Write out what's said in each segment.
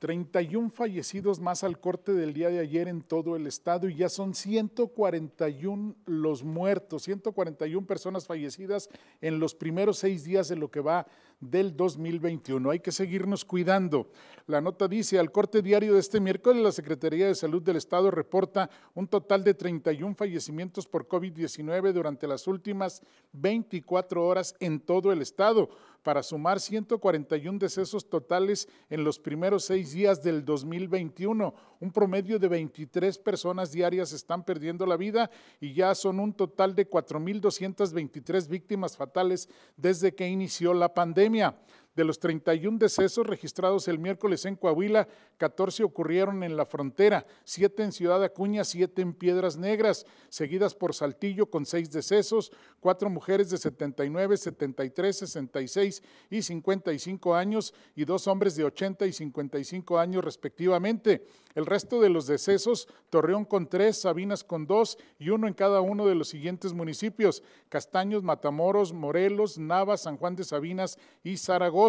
31 fallecidos más al corte del día de ayer en todo el estado y ya son 141 los muertos, 141 personas fallecidas en los primeros seis días de lo que va del 2021. Hay que seguirnos cuidando. La nota dice, al corte diario de este miércoles, la Secretaría de Salud del Estado reporta un total de 31 fallecimientos por COVID-19 durante las últimas 24 horas en todo el Estado, para sumar 141 decesos totales en los primeros seis días del 2021. Un promedio de 23 personas diarias están perdiendo la vida y ya son un total de 4.223 víctimas fatales desde que inició la pandemia. pandemia De los 31 decesos registrados el miércoles en Coahuila, 14 ocurrieron en la frontera, 7 en Ciudad Acuña, 7 en Piedras Negras, seguidas por Saltillo con 6 decesos, 4 mujeres de 79, 73, 66 y 55 años y 2 hombres de 80 y 55 años respectivamente. El resto de los decesos, Torreón con 3, Sabinas con 2 y uno en cada uno de los siguientes municipios, Castaños, Matamoros, Morelos, Navas, San Juan de Sabinas y Zaragoza.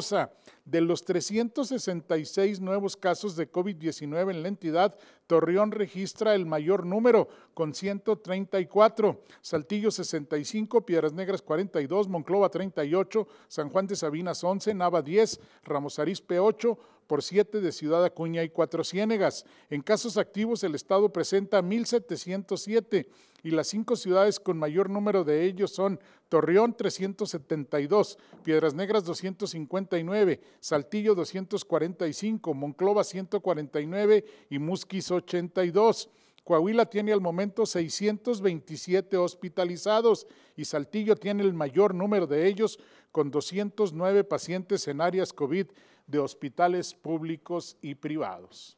De los 366 nuevos casos de COVID-19 en la entidad, Torreón registra el mayor número, con 134, Saltillo 65, Piedras Negras 42, Monclova 38, San Juan de Sabinas 11, Nava 10, Ramos Arizpe 8, por siete de Ciudad Acuña y Cuatro Ciénegas. En casos activos, el Estado presenta 1.707 y las cinco ciudades con mayor número de ellos son Torreón 372, Piedras Negras 259, Saltillo 245, Monclova 149 y Musquis 82. Coahuila tiene al momento 627 hospitalizados y Saltillo tiene el mayor número de ellos, con 209 pacientes en áreas COVID de hospitales públicos y privados.